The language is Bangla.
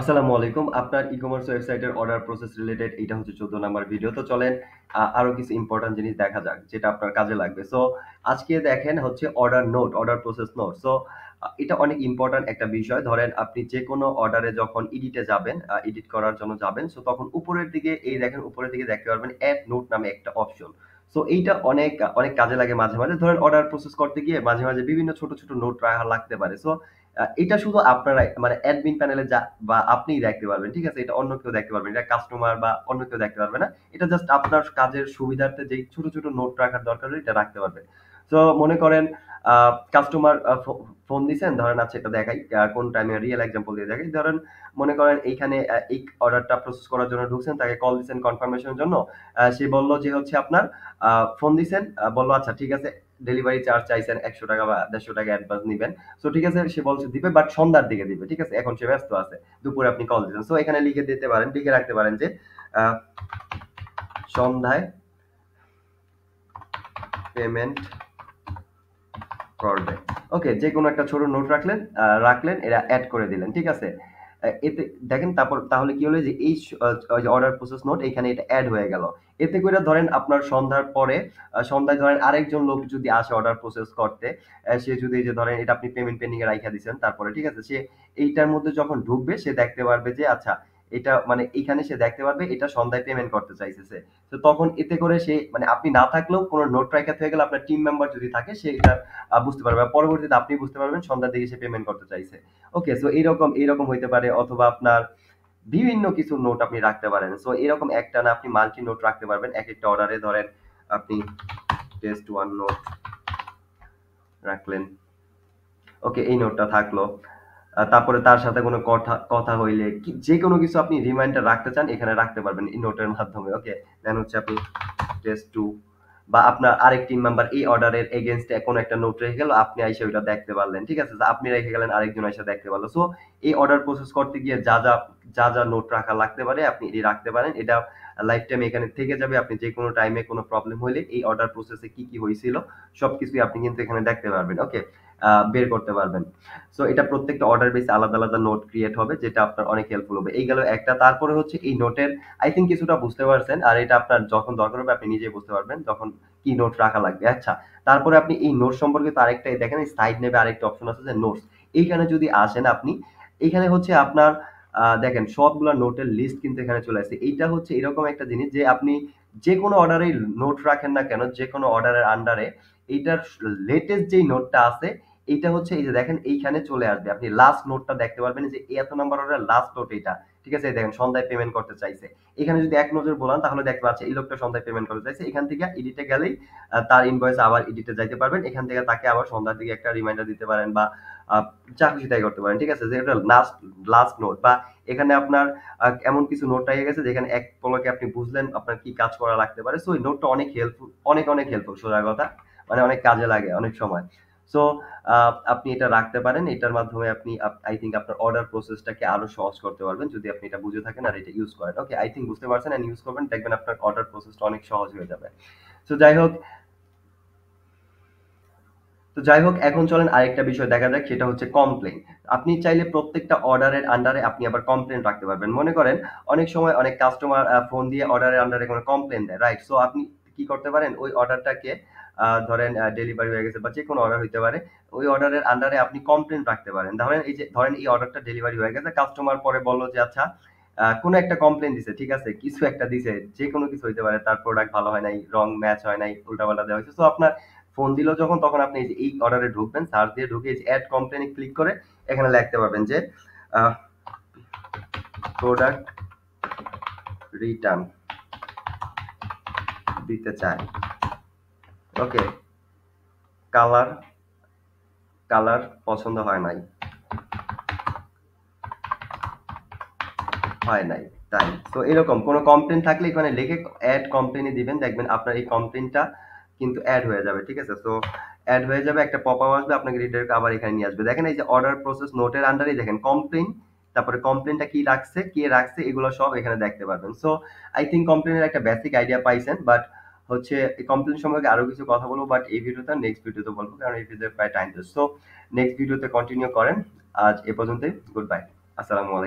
আসসালামু আলাইকুম আপনার ই কমার্স ওয়েবসাইটের অর্ডার প্রসেস রিলেটেড এটা হচ্ছে চোদ্দ নাম্বার ভিডিও তো চলেন আরো কিছু ইম্পর্টেন্ট জিনিস দেখা যাক যেটা আপনার কাজে লাগবে সো আজকে দেখেন হচ্ছে order note order process note so এটা অনেক ইম্পর্টেন্ট একটা বিষয় ধরেন আপনি যে কোনো অর্ডারে যখন এডিটে যাবেন এডিট করার জন্য যাবেন সো তখন উপরের দিকে এই দেখেন উপরের দিকে দেখতে পারবেন অ্যাড নোট নামে একটা অপশন সো এইটা অনেক অনেক কাজে লাগে মাঝে মাঝে ধরেন অর্ডার প্রসেস করতে গিয়ে মাঝে মাঝে বিভিন্ন ছোট ছোট নোট রাখা লাগতে পারে সো এটা শুধু আপনারা মানে অ্যাডমিন প্যানেলে যা বা আপনিই দেখতে পারবেন ঠিক আছে এটা অন্য কেউ দেখতে পারবেন এটা কাস্টমার বা অন্য কেউ দেখতে পারবে না এটা জাস্ট আপনার কাজের সুবিধার্থে যে ছোট ছোট নোট রাখার দরকার এটা রাখতে পারবেন সো মনে করেন কাস্টমার ফোন দিচ্ছেন ধরেন আছে আচ্ছা এটা দেখাই কোন টাইমে রিয়েল এক্সাম্পল দিয়ে দেখাই ধরেন মনে করেন এইখানে এই অর্ডারটা প্রসেস করার জন্য ঢুকছেন তাকে কল দিচ্ছেন কনফার্মেশনের জন্য সে বলল যে হচ্ছে আপনার ফোন দিচ্ছেন বললো আচ্ছা ঠিক আছে ডেলিভারি চার্জ চাইছেন একশো টাকা বা দেড়শো টাকা অ্যাডভান্স নেবেন সো ঠিক আছে সে বলছে দিবে বাট সন্ধ্যার দিকে দিবে ঠিক আছে এখন সে ব্যস্ত আছে দুপুরে আপনি কল দিচ্ছেন সো এখানে লিখে দিতে পারেন লিখে রাখতে পারেন যে সন্ধ্যায় পেমেন্ট করবে ওকে যে কোনো একটা ছোট নোট রাখলেন রাখলেন এরা অ্যাড করে দিলেন ঠিক আছে এতে দেখেন তারপর তাহলে কি হলো যে এই অর্ডার প্রসেস নোট এখানে এটা অ্যাড হয়ে গেল এতে করে ধরেন আপনার সন্ধ্যার পরে সন্ধ্যায় ধরেন আরেকজন লোক যদি আসে অর্ডার প্রসেস করতে সে যদি যে ধরেন এটা আপনি পেমেন্ট পেন্ডিং এ রাখা দিচ্ছেন তারপরে ঠিক আছে সে এইটার মধ্যে যখন ঢুকবে সে দেখতে পারবে যে আচ্ছা এটা মানে এখানে সে দেখতে পারবে এটা সন্ধ্যায় পেমেন্ট করতে চাইতেছে তো তখন এতে করে সে মানে আপনি না থাকলেও কোনো নোট ট্রাইকার হয়ে গেলে আপনার টিম মেম্বার যদি থাকে সে এটা বুঝতে পারবে পরবর্তীতে আপনি বুঝতে পারবেন সন্ধ্যার দিকে সে পেমেন্ট করতে চাইছে ওকে সো এইরকম এইরকম হইতে পারে অথবা আপনার বিভিন্ন কিছু নোট আপনি রাখতে পারেন সো এরকম একটা না আপনি মাল্টি নোট রাখতে পারবেন এক একটা অর্ডারে ধরেন আপনি টেস্ট ওয়ান নোট রাখলেন ওকে এই নোটটা থাকলো তারপরে তার সাথে কোনো কথা কথা হইলে যে কোনো কিছু আপনি রিমাইন্ডার রাখতে চান এখানে রাখতে পারবেন এই নোটের মাধ্যমে ওকে দেন হচ্ছে আপনি টেস্ট টু বা আপনার আরেক টিম মেম্বার এই অর্ডারের এগেনস্টে কোনো একটা নোট রেখে গেল আপনি আইসে ওইটা দেখতে পারলেন ঠিক আছে আপনি রেখে গেলেন আরেকজন আইসে দেখতে পারলো সো এই অর্ডার প্রসেস করতে গিয়ে যা যা যা যা নোট রাখা লাগতে পারে আপনি এটি রাখতে পারেন এটা লাইফ টাইম এখানে থেকে যাবে আপনি যে কোনো টাইমে কোনো প্রবলেম হলে এই অর্ডার প্রসেসে কি কি হয়েছিল সব কিছুই আপনি কিন্তু এখানে দেখতে পারবেন ওকে বের করতে পারবেন সো এটা প্রত্যেকটা অর্ডার বেসে আলাদা আলাদা নোট ক্রিয়েট হবে যেটা আপনার অনেক হেল্পফুল হবে এই গেল একটা তারপরে হচ্ছে এই নোটের আই থিঙ্ক কিছুটা বুঝতে পারছেন আর এটা আপনার যখন দরকার হবে আপনি নিজেই বুঝতে পারবেন যখন কি নোট রাখা লাগবে আচ্ছা তারপরে আপনি এই নোট সম্পর্কে তো আরেকটা দেখেন এই সাইড নেবে আরেকটা অপশন আছে যে নোটস এইখানে যদি আসেন আপনি এখানে হচ্ছে আপনার দেখেন সবগুলো নোটের লিস্ট কিন্তু এখানে চলে আসে এইটা হচ্ছে এরকম একটা জিনিস যে আপনি যে কোনো অর্ডারে নোট রাখেন না কেন যে কোনো অর্ডারের আন্ডারে এইটার লেটেস্ট যেই নোটটা আছে এইটা হচ্ছে এই যে দেখেন এইখানে চলে আসবে আপনি লাস্ট নোটটা দেখতে পারবেন যে এত নাম্বার অর্ডার লাস্ট নোট এটা ঠিক আছে দেখেন সন্ধ্যায় পেমেন্ট করতে চাইছে এখানে যদি এক নজর বলান তাহলে দেখতে পাচ্ছি এই লোকটা সন্ধ্যায় পেমেন্ট করতে চাইছে এখান থেকে এডিটে গেলেই তার ইনভয়েস আবার এডিটে যাইতে পারবেন এখান থেকে তাকে আবার সন্ধ্যার দিকে একটা রিমাইন্ডার দিতে পারেন বা চাকরি খুশি তাই করতে পারেন ঠিক আছে যে এটা লাস্ট লাস্ট নোট বা এখানে আপনার এমন কিছু নোট রয়ে গেছে যেখানে এক পলকে আপনি বুঝলেন আপনার কি কাজ করা লাগতে পারে সো এই নোটটা অনেক হেল্পফুল অনেক অনেক হেল্পফুল সোজা কথা মানে অনেক কাজে লাগে অনেক সময় সো আপনি এটা রাখতে পারেন এটার মাধ্যমে আপনি আই থিঙ্ক আপনার অর্ডার প্রসেসটাকে আরো সহজ করতে পারবেন যদি আপনি এটা বুঝে থাকেন আর এটা ইউজ করেন ওকে আই থিঙ্ক বুঝতে পারছেন ইউজ করবেন দেখবেন আপনার অর্ডার প্রসেসটা অনেক সহজ হয়ে যাবে সো যাই হোক তো যাই হোক এখন চলেন আরেকটা বিষয় দেখা যাক সেটা হচ্ছে কমপ্লেন আপনি চাইলে প্রত্যেকটা অর্ডারের আন্ডারে আপনি আবার কমপ্লেন রাখতে পারবেন মনে করেন অনেক সময় অনেক কাস্টমার ফোন দিয়ে অর্ডারের আন্ডারে কোনো কমপ্লেন দেয় রাইট সো আপনি কি করতে পারেন ওই অর্ডারটাকে ধরেন ডেলিভারি হয়ে গেছে বা যে কোনো অর্ডার হইতে পারে ওই অর্ডারের আন্ডারে আপনি কমপ্লেন রাখতে পারেন ধরেন এই যে ধরেন এই অর্ডারটা ডেলিভারি হয়ে গেছে কাস্টমার পরে বললো যে আচ্ছা কোনো একটা কমপ্লেন দিছে ঠিক আছে কিছু একটা দিছে যে কোনো কিছু হইতে পারে তার প্রোডাক্ট ভালো হয় নাই রং ম্যাচ হয় নাই উল্টাপাল্টা দেওয়া হয়েছে তো আপনার ফোন দিল যখন তখন আপনি এই অর্ডারে ঢুকবেন সার্চ দিয়ে ঢুকে অ্যাড কমপ্লেনে ক্লিক করে এখানে লিখতে পারবেন যে প্রোডাক্ট রিটার্ন দিতে চায় ওকে কালার কালার পছন্দ হয় নাই হয় নাই তাই তো এরকম কোনো কমপ্লেন থাকলে এখানে লিখে অ্যাড কমপ্লেনে দিবেন দেখবেন আপনার এই কমপ্লেনটা কিন্তু অ্যাড হয়ে যাবে ঠিক আছে তো অ্যাড হয়ে যাবে একটা পপ আপ আসবে আপনাকে রিডারকে আবার এখানে নিয়ে আসবে দেখেন এই যে অর্ডার প্রসেস নোটের আন্ডারে দেখেন কমপ্লেন তারপরে কমপ্লেনটা কি রাখছে কে রাখছে এগুলো সব এখানে দেখতে পারবেন সো আই থিঙ্ক কমপ্লেনের একটা বেসিক আইডিয়া পাইছেন বাট হচ্ছে কমপ্লেন সম্পর্কে আরো কিছু কথা বলবো বাট এই ভিডিওতে নেক্সট ভিডিওতে বলবো কারণ এই ভিডিওতে প্রায় টাইম তো সো নেক্সট ভিডিওতে কন্টিনিউ করেন আজ এ পর্যন্তই গুড বাই আসসালামু আলাইকুম